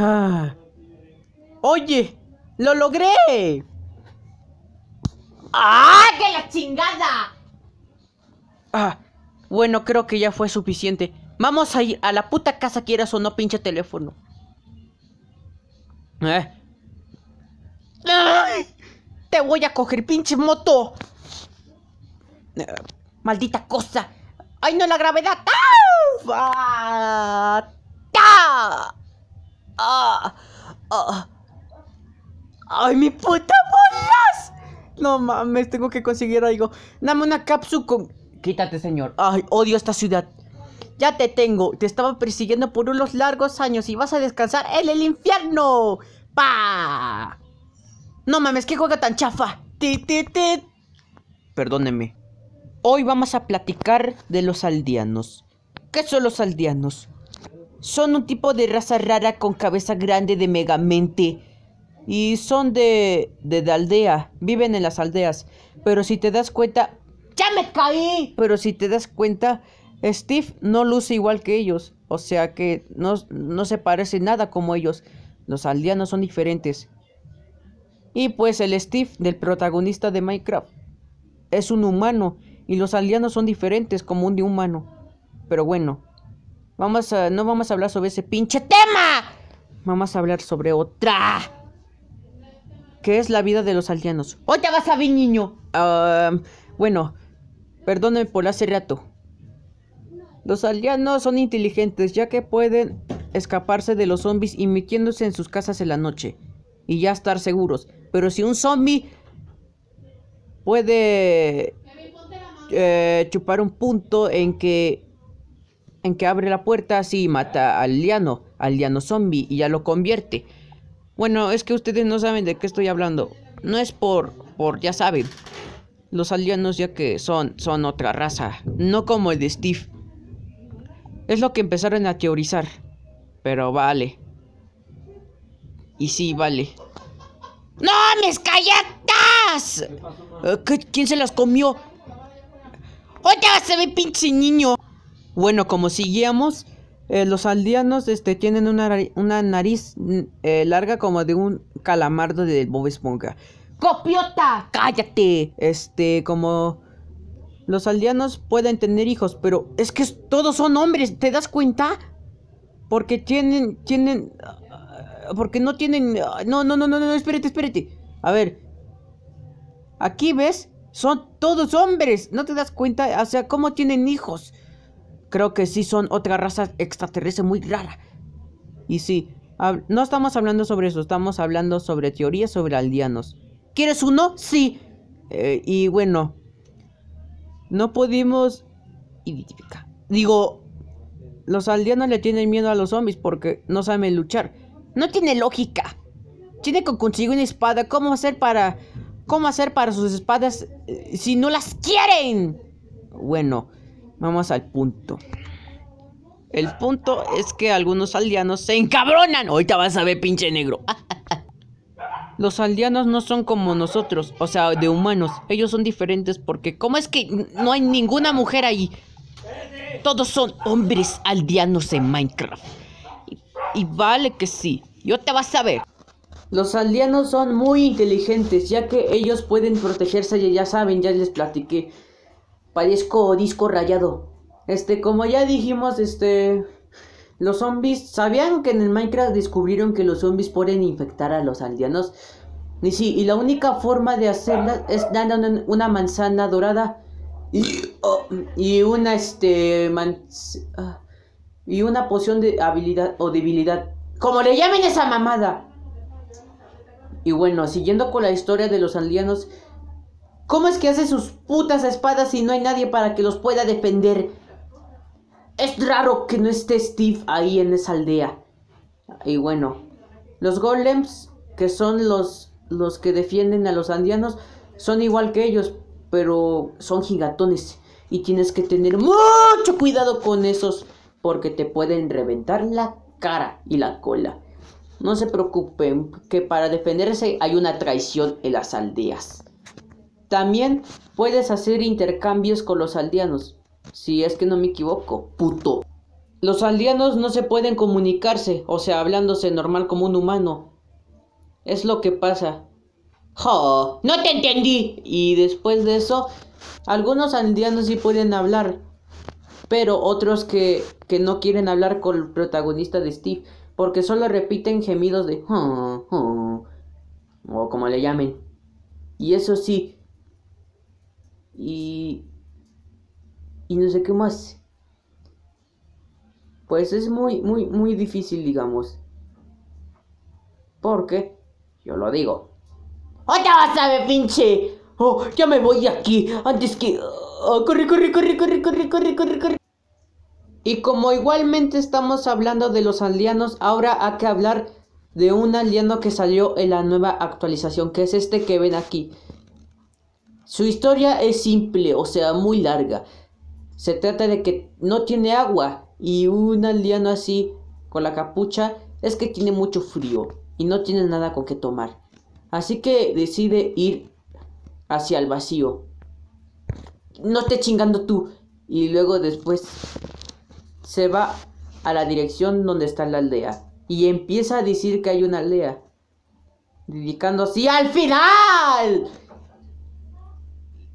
Ah. Oye, lo logré. ¡Ah, que la chingada! Ah, bueno, creo que ya fue suficiente. Vamos a ir a la puta casa quieras o no, pinche teléfono. Eh. Te voy a coger, pinche moto. Eh, maldita cosa. ¡Ay, no, la gravedad! ¡Ah! Ah, ah. ¡Ay, mi puta bolas! No mames, tengo que conseguir algo. Dame una cápsula con. Quítate, señor. ¡Ay, odio esta ciudad! Ya te tengo. Te estaba persiguiendo por unos largos años y vas a descansar en el infierno. ¡Pa! No mames, qué juega tan chafa. ¡Ti, ti, ti! Hoy vamos a platicar de los aldeanos. ¿Qué son los aldeanos? Son un tipo de raza rara con cabeza grande de megamente. Y son de, de, aldea. Viven en las aldeas. Pero si te das cuenta... ¡Ya me caí! Pero si te das cuenta, Steve no luce igual que ellos. O sea que no, no se parece nada como ellos. Los aldeanos son diferentes. Y pues el Steve del protagonista de Minecraft es un humano y los aldeanos son diferentes como un de humano. Pero bueno, Vamos a, no vamos a hablar sobre ese pinche tema. Vamos a hablar sobre otra. ¿Qué es la vida de los aldeanos. te vas a ver, niño! Ah, bueno, perdóneme por hace rato. Los aldeanos son inteligentes ya que pueden escaparse de los zombies y metiéndose en sus casas en la noche. Y ya estar seguros. Pero si un zombie puede eh, chupar un punto en que en que abre la puerta así mata al liano, al liano zombie y ya lo convierte. Bueno, es que ustedes no saben de qué estoy hablando. No es por, por, ya saben, los alianos ya que son, son otra raza, no como el de Steve. Es lo que empezaron a teorizar, pero vale. Y sí, vale. ¡No, mis callatas! Eh, ¿Quién se las comió? ¡Oye, se ve pinche niño! Bueno, como seguíamos, los aldeanos este, tienen una, nariz larga como de un calamardo de Bob Esponja. ¡Copiota! ¡Cállate! Este, como... Los aldeanos pueden tener hijos, pero es que todos son hombres, ¿te das cuenta? Porque tienen, tienen... Porque no tienen... No, no, no, no, no, espérate, espérate. A ver. Aquí ves, son todos hombres, ¿no te das cuenta? O sea, ¿cómo tienen hijos? creo que sí son otra raza extraterrestre muy rara. Y sí, no estamos hablando sobre eso, estamos hablando sobre teorías sobre aldeanos. ¿Quieres uno? Sí. Eh, y bueno, no pudimos identificar. Digo, los aldeanos le tienen miedo a los zombies porque no saben luchar. No tiene lógica. Tiene que conseguir una espada. ¿Cómo hacer para... ¿Cómo hacer para sus espadas eh, si no las quieren? Bueno, Vamos al punto. El punto es que algunos aldeanos se encabronan. Ahorita vas a ver, pinche negro. Los aldeanos no son como nosotros, o sea, de humanos. Ellos son diferentes porque ¿cómo es que no hay ninguna mujer ahí? Todos son hombres aldeanos en Minecraft. Y, vale que sí. Yo te vas a ver. Los aldeanos son muy inteligentes, ya que ellos pueden protegerse, ya saben, ya les platiqué. Parezco disco rayado. Este, como ya dijimos, este... Los zombies... ¿Sabían que en el Minecraft descubrieron que los zombies pueden infectar a los aldeanos? Y sí, y la única forma de hacerla es dando una manzana dorada y, oh, y una este ah, y una poción de habilidad o debilidad, como le llamen esa mamada. Y bueno, siguiendo con la historia de los aldeanos ¿Cómo es que hace sus putas espadas si no hay nadie para que los pueda defender? Es raro que no esté Steve ahí en esa aldea. Y bueno, los golems, que son los, los que defienden a los andianos, son igual que ellos, pero son gigatones. Y tienes que tener mucho cuidado con esos, porque te pueden reventar la cara y la cola. No se preocupen, que para defenderse hay una traición en las aldeas. También puedes hacer intercambios con los aldeanos, si es que no me equivoco, puto. Los aldeanos no se pueden comunicarse, o sea, hablándose normal como un humano. Es lo que pasa. ¡No te entendí! Y después de eso, algunos aldeanos sí pueden hablar, pero otros que, que no quieren hablar con el protagonista de Steve, porque solo repiten gemidos de... o como le llamen. Y eso sí, y, y no sé qué más. Pues es muy, muy, muy difícil, digamos. Porque, yo lo digo. ¡Otra ¡Oh, vas a ver, pinche! ¡Oh, ya me voy aquí! Antes que... Oh, corre, corre, corre, corre, corre, corre, corre, corre! Y como igualmente estamos hablando de los aldeanos, ahora hay que hablar de un aldeano que salió en la nueva actualización, que es este que ven aquí. Su historia es simple, o sea, muy larga. Se trata de que no tiene agua y un aldeano así con la capucha es que tiene mucho frío y no tiene nada con qué tomar. Así que decide ir hacia el vacío. No te chingando tú. Y luego después se va a la dirección donde está la aldea. Y empieza a decir que hay una aldea. Dedicando así al final.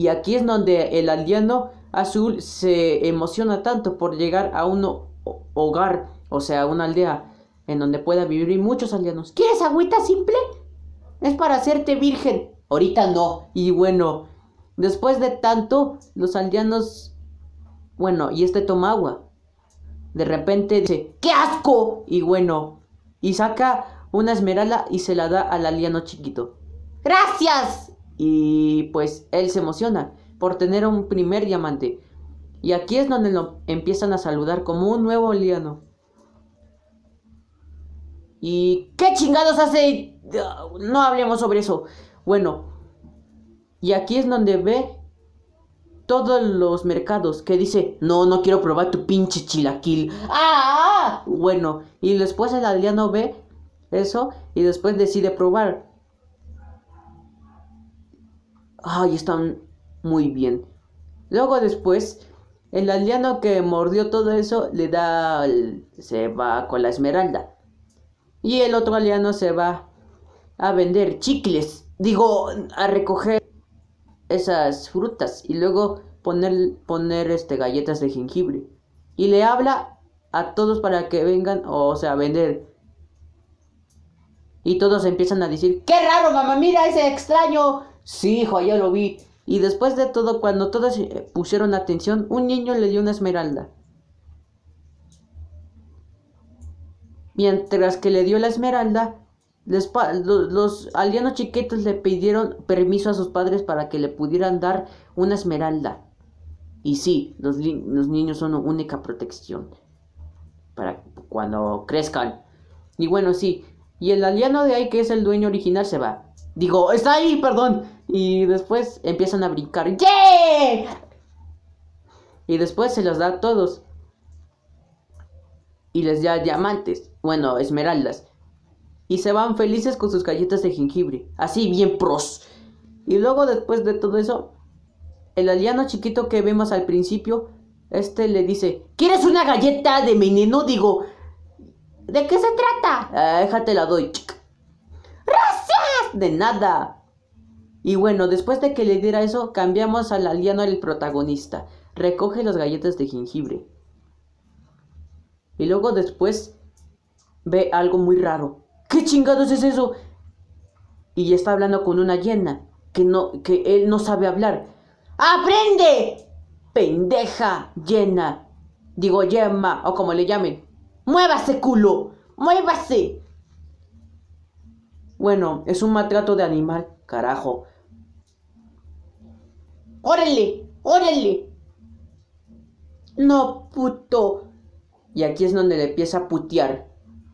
Y aquí es donde el aldeano azul se emociona tanto por llegar a un hogar, o sea, a una aldea en donde pueda vivir y muchos aldeanos. ¿Quieres agüita simple? Es para hacerte virgen. Ahorita no. Y bueno, después de tanto, los aldeanos... Bueno, y este toma agua. De repente dice, ¡qué asco! Y bueno, y saca una esmeralda y se la da al aldeano chiquito. Gracias, y pues él se emociona por tener un primer diamante. Y aquí es donde lo empiezan a saludar como un nuevo liano. ¿Y qué chingados hace? No hablemos sobre eso. Bueno, y aquí es donde ve todos los mercados que dice, no, no quiero probar tu pinche chilaquil. ¡Ah! Bueno, y después el aldeano ve eso y después decide probar. Ay, están muy bien. Luego después, el aldeano que mordió todo eso le da... se va con la esmeralda. Y el otro aliano se va a vender chicles. Digo, a recoger esas frutas. Y luego poner, poner este, galletas de jengibre. Y le habla a todos para que vengan, o sea, a vender. Y todos empiezan a decir, ¡qué raro, mamá! Mira ese extraño Sí, hijo, ya lo vi. Y después de todo, cuando todos eh, pusieron atención, un niño le dio una esmeralda. Mientras que le dio la esmeralda, los, los chiquitos le pidieron permiso a sus padres para que le pudieran dar una esmeralda. Y sí, los, los niños son única protección para cuando crezcan. Y bueno, sí. Y el aldeano de ahí, que es el dueño original, se va. Digo, está ahí, perdón. Y después empiezan a brincar. Y después se los da a todos. Y les da diamantes. Bueno, esmeraldas. Y se van felices con sus galletas de jengibre. Así, bien pros. Y luego después de todo eso, el aliano chiquito que vemos al principio, este le dice, ¿quieres una galleta de veneno? Digo, ¿de qué se trata? Ah, déjate la doy. Gracias. De nada. Y bueno, después de que le diera eso, cambiamos al aliano del protagonista. Recoge las galletas de jengibre. Y luego después ve algo muy raro. ¿Qué chingados es eso? Y está hablando con una hiena que no que él no sabe hablar. ¡Aprende! Pendeja llena. Digo yema o como le llamen. Muévase culo. Muévase. Bueno, es un maltrato de animal, carajo. ¡Órale! ¡Órale! No, puto. Y aquí es donde le empieza a putear.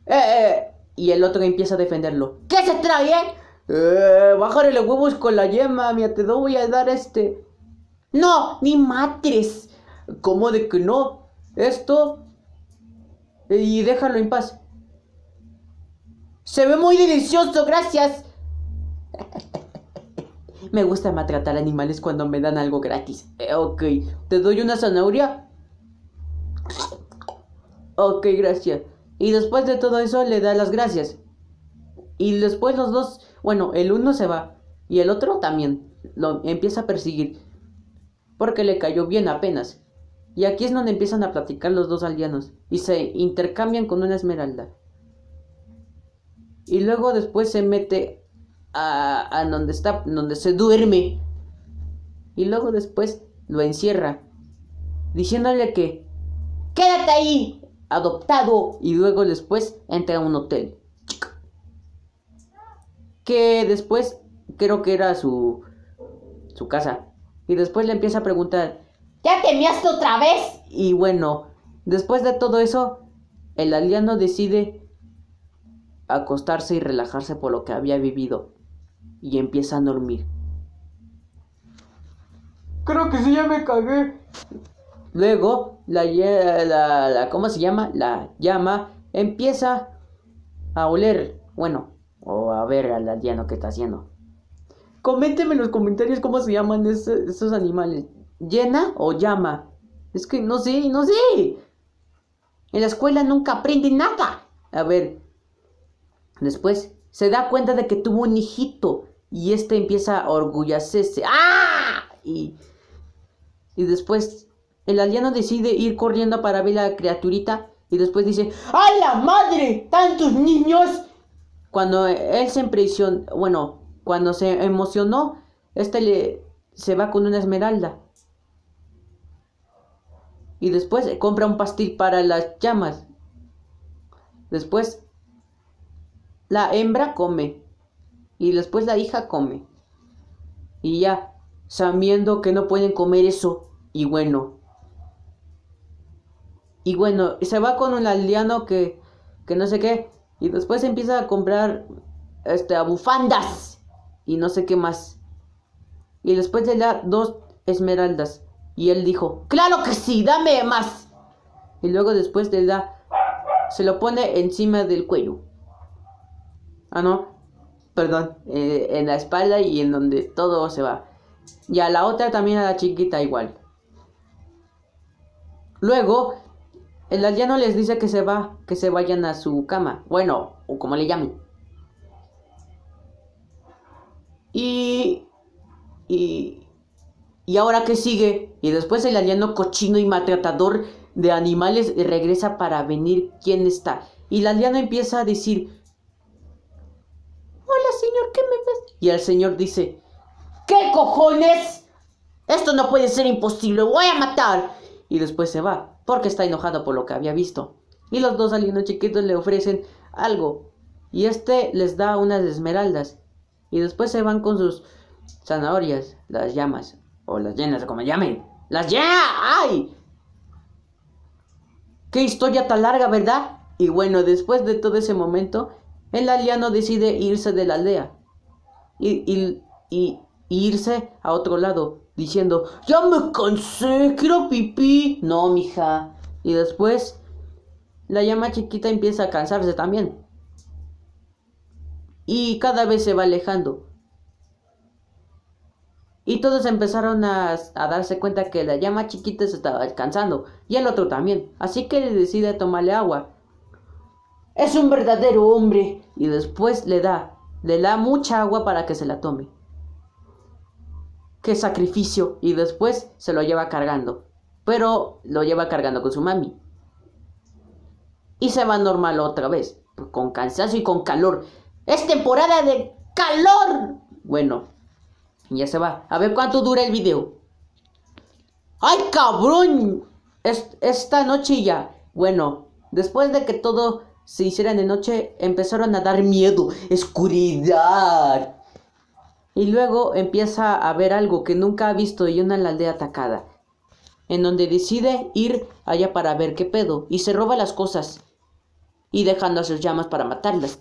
¡Eh, eh. Y el otro empieza a defenderlo. ¿Qué se trae, eh? eh bájale los huevos con la yema, mira, te doy, voy a dar este. No, ni matres. ¿Cómo de que no? Esto. Y déjalo en paz. Se ve muy delicioso, gracias. Me gusta maltratar animales cuando me dan algo gratis. Eh, ok, te doy una zanahoria. Ok, gracias. Y después de todo eso le da las gracias. Y después los dos, bueno, el uno se va y el otro también lo empieza a perseguir porque le cayó bien apenas. Y aquí es donde empiezan a platicar los dos aldeanos y se intercambian con una esmeralda. Y luego después se mete a, donde está, donde se duerme. Y luego después lo encierra, diciéndole que quédate ahí, adoptado. Y luego después entra a un hotel. Que después creo que era su, su casa. Y después le empieza a preguntar, ¿ya te otra vez? Y bueno, después de todo eso, el aldeano decide acostarse y relajarse por lo que había vivido y empieza a dormir. Creo que sí, ya me cagué. Luego, la, la, la ¿cómo se llama? La llama empieza a oler, bueno, o a ver al aldeano que está haciendo. Coménteme en los comentarios cómo se llaman esos, animales. ¿Llena o llama? Es que no sé, no sé. En la escuela nunca aprende nada. A ver. Después se da cuenta de que tuvo un hijito y este empieza a orgullarse. ¡Ah! Y, y después el alieno decide ir corriendo para ver a la criaturita y después dice, ¡A la madre! ¡Tantos niños! Cuando él se prisión bueno, cuando se emocionó, este le, se va con una esmeralda. Y después compra un pastil para las llamas. Después la hembra come y después la hija come. Y ya, sabiendo que no pueden comer eso, y bueno. Y bueno, se va con un aldeano que, que no sé qué, y después empieza a comprar este, a bufandas y no sé qué más. Y después le da dos esmeraldas. Y él dijo, claro que sí, dame más. Y luego después le da, se lo pone encima del cuello. Ah, no. Perdón. Eh, en la espalda y en donde todo se va. Y a la otra también a la chiquita igual. Luego, el aldeano les dice que se va, que se vayan a su cama. Bueno, o como le llamen. Y. Y. ¿Y ahora qué sigue? Y después el aldeano cochino y maltratador de animales regresa para venir quién está. Y el aldeano empieza a decir: y el señor dice, ¿qué cojones? Esto no puede ser imposible, voy a matar. Y después se va, porque está enojado por lo que había visto. Y los dos alienos chiquitos le ofrecen algo. Y este les da unas esmeraldas. Y después se van con sus zanahorias, las llamas. O las llenas, como llamen. ¡Las llenas! ¡Ay! ¡Qué historia tan larga, verdad! Y bueno, después de todo ese momento, el alieno decide irse de la aldea y, irse a otro lado diciendo, ya me cansé, quiero pipí. No, mija. Y después la llama chiquita empieza a cansarse también. Y cada vez se va alejando. Y todos empezaron a, darse cuenta que la llama chiquita se estaba cansando. Y el otro también. Así que decide tomarle agua. Es un verdadero hombre. Y después le da le da mucha agua para que se la tome. ¡Qué sacrificio! Y después se lo lleva cargando. Pero lo lleva cargando con su mami. Y se va normal otra vez. Con cansancio y con calor. ¡Es temporada de calor! Bueno, ya se va. A ver cuánto dura el video. ¡Ay, cabrón! esta noche ya. Bueno, después de que todo se hicieran de noche, empezaron a dar miedo, oscuridad. Y luego empieza a ver algo que nunca ha visto y una en la aldea atacada, en donde decide ir allá para ver qué pedo, y se roba las cosas, y dejando a sus llamas para matarlas.